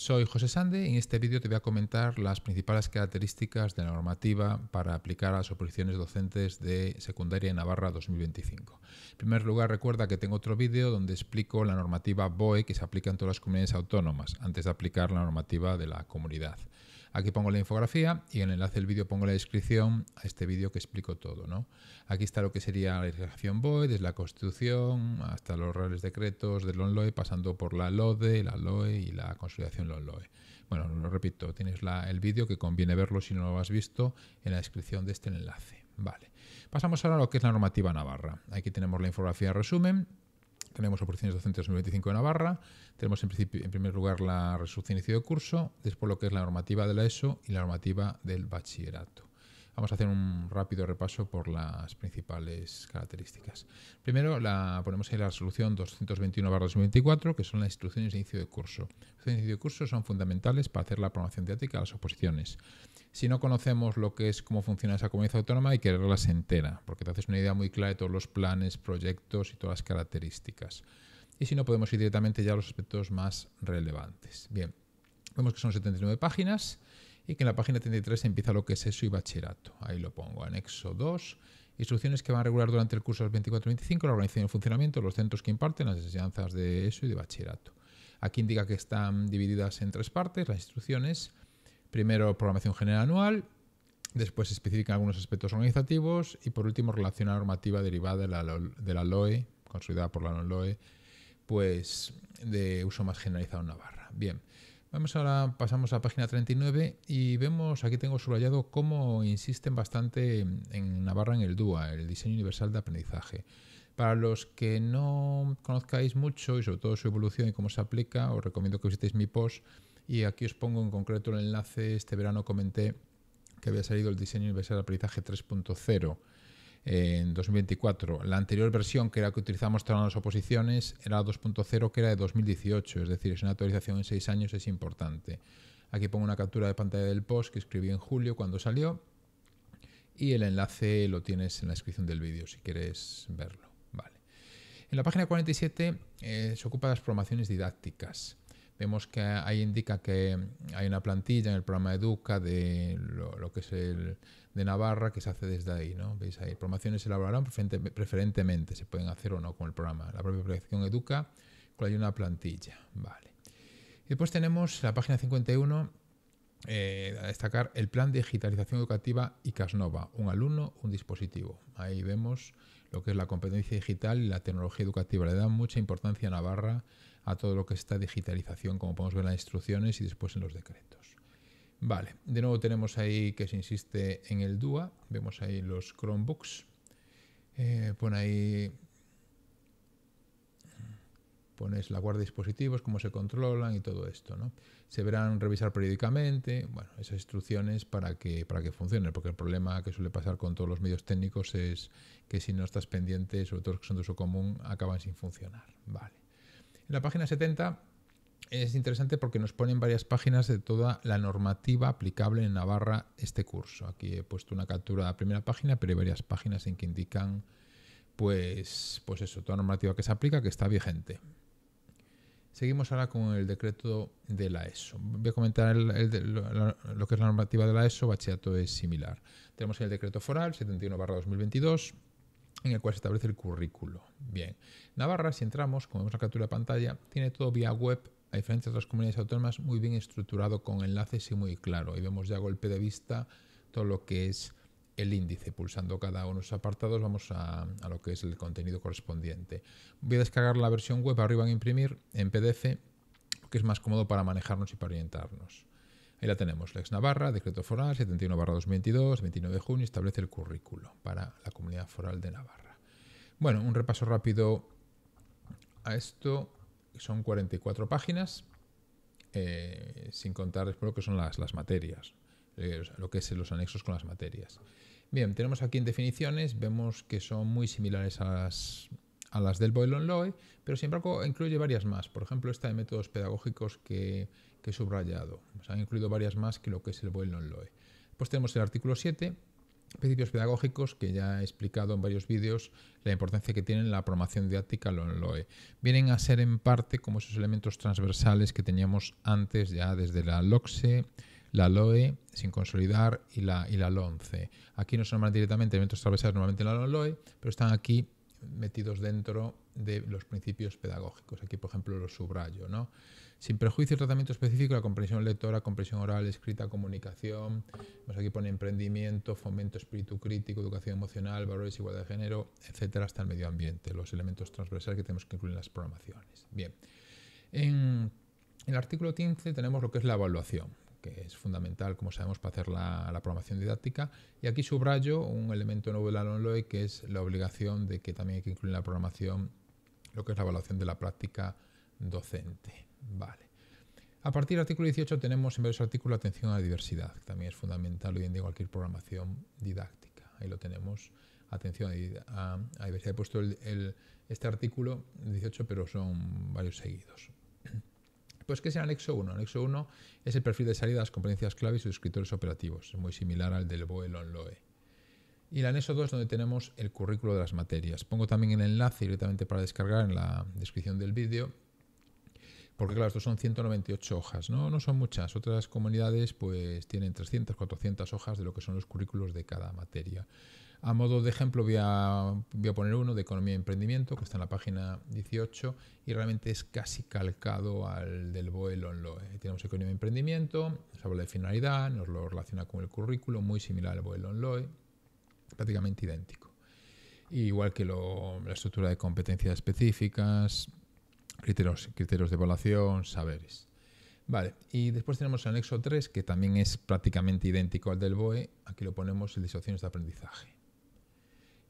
Soy José Sande y en este vídeo te voy a comentar las principales características de la normativa para aplicar a las oposiciones docentes de secundaria en Navarra 2025. En primer lugar, recuerda que tengo otro vídeo donde explico la normativa BOE que se aplica en todas las comunidades autónomas antes de aplicar la normativa de la comunidad. Aquí pongo la infografía y en el enlace del vídeo pongo la descripción a este vídeo que explico todo. ¿no? Aquí está lo que sería la legislación BOE, desde la Constitución hasta los reales decretos del LONLOE, pasando por la LODE, la LOE y la consolidación LONLOE. Bueno, lo repito, tienes el vídeo que conviene verlo si no lo has visto en la descripción de este enlace. Vale. Pasamos ahora a lo que es la normativa navarra. Aquí tenemos la infografía resumen tenemos oposiciones docentes 2025 de Navarra, tenemos en, en primer lugar la resolución de inicio de curso, después lo que es la normativa de la ESO y la normativa del bachillerato. Vamos a hacer un rápido repaso por las principales características. Primero, la, ponemos ahí la resolución 221-2024, que son las instrucciones de inicio de curso. Las instrucciones de inicio de curso son fundamentales para hacer la programación didáctica a las oposiciones. Si no conocemos lo que es cómo funciona esa comunidad autónoma, hay que leerlas entera, porque te haces una idea muy clara de todos los planes, proyectos y todas las características. Y si no, podemos ir directamente ya a los aspectos más relevantes. Bien, vemos que son 79 páginas y que en la página 33 empieza lo que es eso y bachillerato. Ahí lo pongo, anexo 2. Instrucciones que van a regular durante el curso 24-25 la organización y el funcionamiento, los centros que imparten, las enseñanzas de eso y de bachillerato. Aquí indica que están divididas en tres partes, las instrucciones. Primero, programación general anual, después especifican algunos aspectos organizativos y por último, relación normativa derivada de la, LOE, e, consolidada por la non-LOE, pues de uso más generalizado en Navarra. Bien, Vamos ahora, pasamos a página 39 y vemos, aquí tengo subrayado cómo insisten bastante en Navarra en el DUA, el diseño universal de aprendizaje. Para los que no conozcáis mucho y sobre todo su evolución y cómo se aplica, os recomiendo que visitéis mi post y aquí os pongo en concreto el enlace. Este verano comenté que había salido el diseño universal de aprendizaje 3.0 en 2024. La anterior versión, que era la que utilizamos todas las oposiciones, era 2.0, que era de 2018, es decir, es una actualización en seis años, es importante. Aquí pongo una captura de pantalla del post que escribí en julio cuando salió y el enlace lo tienes en la descripción del vídeo si quieres verlo. Vale. En la página 47 eh, se ocupa de las formaciones didácticas vemos que ahí indica que hay una plantilla en el programa Educa de lo, que es el de Navarra que se hace desde ahí, ¿no? Veis ahí, promociones se elaborarán preferentemente, se pueden hacer o no con el programa, la propia proyección Educa, con hay una plantilla, vale. después tenemos la página 51, eh, a destacar el plan de digitalización educativa y Casnova, un alumno, un dispositivo. Ahí vemos lo que es la competencia digital y la tecnología educativa. Le dan mucha importancia a Navarra a todo lo que está digitalización, como podemos ver en las instrucciones y después en los decretos. Vale, de nuevo tenemos ahí que se insiste en el DUA, vemos ahí los Chromebooks, eh, pone ahí pones la guarda de dispositivos, cómo se controlan y todo esto. ¿no? Se verán revisar periódicamente bueno, esas instrucciones para que, para que funcionen, porque el problema que suele pasar con todos los medios técnicos es que si no estás pendiente, sobre todo los que son de uso común, acaban sin funcionar. Vale. En la página 70 es interesante porque nos ponen varias páginas de toda la normativa aplicable en Navarra este curso. Aquí he puesto una captura de la primera página, pero hay varias páginas en que indican pues, pues eso, toda normativa que se aplica que está vigente. Seguimos ahora con el decreto de la ESO. Voy a comentar lo, que es la normativa de la ESO, bachiato es similar. Tenemos el decreto foral 71-2022, en el cual se establece el currículo. Bien, Navarra, si entramos, como vemos la captura de pantalla, tiene todo vía web, a diferencia de otras comunidades autónomas, muy bien estructurado con enlaces y muy claro. Y vemos ya a golpe de vista todo lo que es el índice. Pulsando cada uno de los apartados vamos a, a lo que es el contenido correspondiente. Voy a descargar la versión web arriba en imprimir en PDF, que es más cómodo para manejarnos y para orientarnos. Ahí la tenemos, Lex Navarra, Decreto Foral 71 2022, 29 de junio, establece el currículo para la Comunidad Foral de Navarra. Bueno, un repaso rápido a esto, son 44 páginas, eh, sin contar lo que son las, las materias, eh, lo que es los anexos con las materias. Bien, tenemos aquí en definiciones, vemos que son muy similares a las, a las del Boylon Loe, pero sin embargo incluye varias más. Por ejemplo, esta de métodos pedagógicos que subrayado. Se han incluido varias más que lo que es el buen non LOE. Después tenemos el artículo 7, principios pedagógicos, que ya he explicado en varios vídeos la importancia que tienen la promoción didáctica LOE. LOE. Vienen a ser en parte como esos elementos transversales que teníamos antes ya desde la LOCSE, la LOE sin consolidar y la, y LONCE. Aquí no se nombran directamente elementos transversales normalmente en la LOE, pero están aquí metidos dentro de los principios pedagógicos. Aquí, por ejemplo, los subrayo. ¿no? Sin prejuicio tratamiento específico, la comprensión lectora, comprensión oral, escrita, comunicación. Pues aquí pone emprendimiento, fomento, espíritu crítico, educación emocional, valores, igualdad de género, etcétera, hasta el medio ambiente, los elementos transversales que tenemos que incluir en las programaciones. Bien. En el artículo 15 tenemos lo que es la evaluación que es fundamental, como sabemos, para hacer la, la, programación didáctica. Y aquí subrayo un elemento nuevo de la LONLOE, que es la obligación de que también hay que incluir en la programación lo que es la evaluación de la práctica docente. Vale. A partir del artículo 18 tenemos en varios artículos atención a la diversidad, que también es fundamental hoy en día cualquier programación didáctica. Ahí lo tenemos, atención a, a diversidad. He puesto este artículo 18, pero son varios seguidos. Pues que es el anexo 1. El anexo 1 es el perfil de salida, las competencias clave y sus escritores operativos. Es muy similar al del boe LoE. Y el anexo 2 donde tenemos el currículo de las materias. Pongo también el enlace directamente para descargar en la descripción del vídeo. Porque claro, estos son 198 hojas, ¿no? son muchas. Otras comunidades pues tienen 300, 400 hojas de lo que son los currículos de cada materia. A modo de ejemplo voy a, voy a poner uno de Economía y Emprendimiento, que está en la página 18 y realmente es casi calcado al del BOE LONLOE. Eh. Tenemos Economía y Emprendimiento, nos habla de finalidad, nos lo relaciona con el currículo, muy similar al BOE LONLOE eh prácticamente idéntico. Igual que la estructura de competencias específicas, criterios, criterios de evaluación, saberes. Vale, y después tenemos el anexo 3, que también es prácticamente idéntico al del BOE. Aquí lo ponemos en disoluciones de aprendizaje.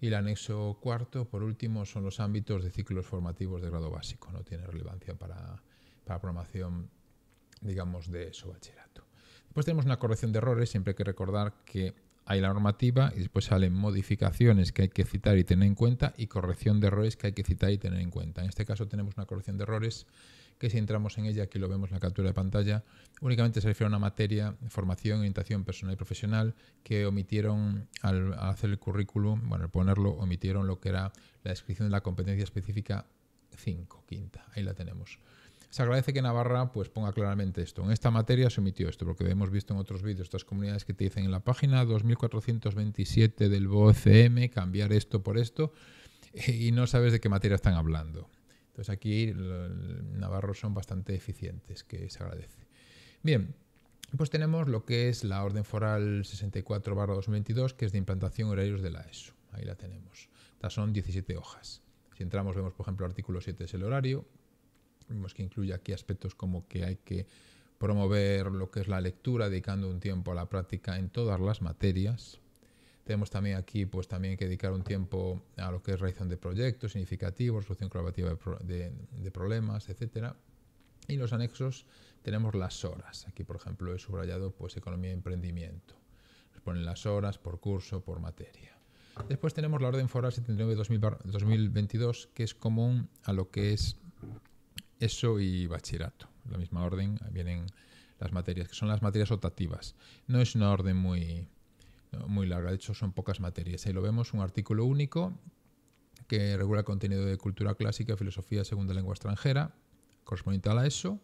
Y el anexo cuarto, por último, son los ámbitos de ciclos formativos de grado básico. No tiene relevancia para, para programación, digamos, de su bachillerato. Después tenemos una corrección de errores. Siempre hay que recordar que hay la normativa y después salen modificaciones que hay que citar y tener en cuenta y corrección de errores que hay que citar y tener en cuenta. En este caso tenemos una corrección de errores que si entramos en ella, aquí lo vemos en la captura de pantalla, únicamente se refiere a una materia, formación, orientación personal y profesional, que omitieron al hacer el currículum, bueno, al ponerlo, omitieron lo que era la descripción de la competencia específica 5, quinta, ahí la tenemos. Se agradece que Navarra pues, ponga claramente esto. En esta materia se omitió esto, porque hemos visto en otros vídeos estas comunidades que te dicen en la página 2427 del BOCM e cambiar esto por esto y no sabes de qué materia están hablando. Entonces aquí navarros son bastante eficientes, que se agradece. Bien, pues tenemos lo que es la orden foral 64-2022, que es de implantación horarios de la ESO. Ahí la tenemos. Estas son 17 hojas. Si entramos, vemos, por ejemplo, artículo 7 es el horario, vemos que incluye aquí aspectos como que hay que promover lo que es la lectura, dedicando un tiempo a la práctica en todas las materias. Tenemos también aquí pues también que dedicar un tiempo a lo que es realización de proyectos significativos, solución colaborativa de, problemas, etc. Y los anexos tenemos las horas. Aquí, por ejemplo, he subrayado pues economía y emprendimiento. Nos ponen las horas por curso, por materia. Después tenemos la orden foral 79-2022, que es común a lo que es eso y bachillerato. la misma orden vienen las materias, que son las materias optativas. No es una orden muy, muy larga, de hecho son pocas materias. Ahí lo vemos, un artículo único que regula el contenido de cultura clásica, filosofía, segunda lengua extranjera, correspondiente a la ESO,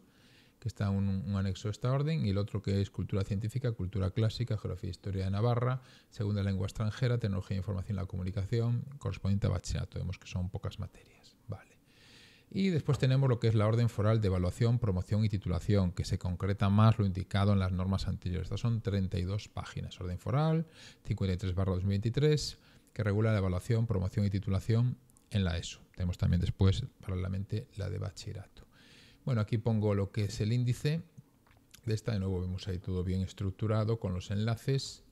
que está un, anexo a esta orden, y el otro que es cultura científica, cultura clásica, geografía e historia de Navarra, segunda lengua extranjera, tecnología e información y la comunicación, correspondiente a bachillerato. Vemos que son pocas materias. Y después tenemos lo que es la orden foral de evaluación, promoción y titulación, que se concreta más lo indicado en las normas anteriores. Estas son 32 páginas. Orden foral 53-2023, que regula la evaluación, promoción y titulación en la ESO. Tenemos también después, paralelamente, la de bachillerato. Bueno, aquí pongo lo que es el índice de esta. De nuevo vemos ahí todo bien estructurado con los enlaces.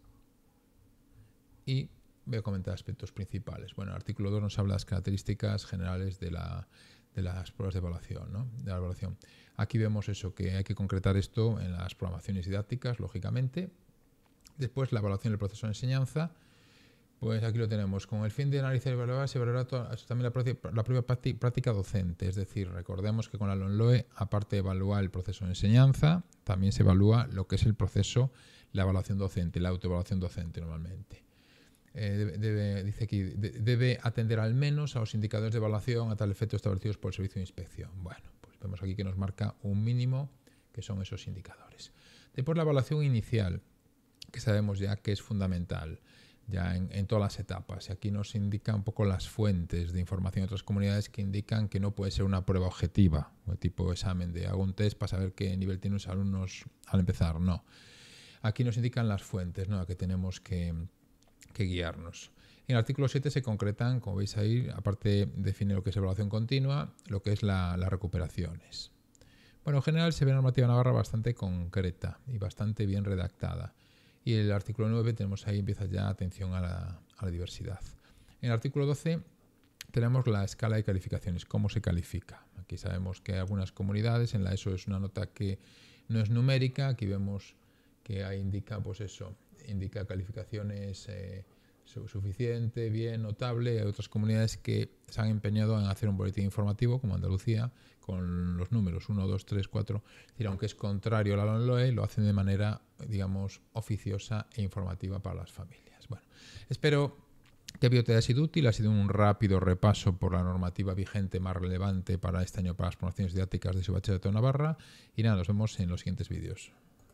Y voy a comentar aspectos principales. Bueno, el artículo 2 nos habla de las características generales de la de las pruebas de evaluación, ¿no? de la evaluación. Aquí vemos eso, que hay que concretar esto en las programaciones didácticas, lógicamente. Después, la evaluación del proceso de enseñanza. Pues aquí lo tenemos. Con el fin de analizar y evaluar, se evaluará también la, la, propia práctica docente. Es decir, recordemos que con la LONLOE, aparte de evaluar el proceso de enseñanza, también se evalúa lo que es el proceso, la evaluación docente, la autoevaluación docente normalmente. Eh, dice aquí, debe atender al menos a los indicadores de evaluación a tal efecto establecidos por el servicio de inspección. Bueno, pues vemos aquí que nos marca un mínimo que son esos indicadores. Después la evaluación inicial, que sabemos ya que es fundamental ya en, todas las etapas. Y aquí nos indica un poco las fuentes de información de otras comunidades que indican que no puede ser una prueba objetiva, tipo examen de algún test para saber qué nivel tienen los alumnos al empezar. No. Aquí nos indican las fuentes, ¿no? que tenemos que, que guiarnos. En el artículo 7 se concretan, como veis ahí, aparte define lo que es evaluación continua, lo que es la, las recuperaciones. Bueno, en general se ve la normativa navarra bastante concreta y bastante bien redactada. Y el artículo 9 tenemos ahí, empieza ya atención a la, a la diversidad. En el artículo 12 tenemos la escala de calificaciones, cómo se califica. Aquí sabemos que hay algunas comunidades, en la ESO es una nota que no es numérica, aquí vemos que ahí indica pues eso, indica calificaciones eh, suficiente, bien, notable. Hay otras comunidades que se han empeñado en hacer un boletín informativo, como Andalucía, con los números 1, 2, 3, 4. Es decir, aunque es contrario a la LOE, lo hacen de manera, digamos, oficiosa e informativa para las familias. Bueno, espero que el te haya sido útil. Ha sido un rápido repaso por la normativa vigente más relevante para este año para las promociones didácticas de su bachillerato de Navarra. Y nada, nos vemos en los siguientes vídeos.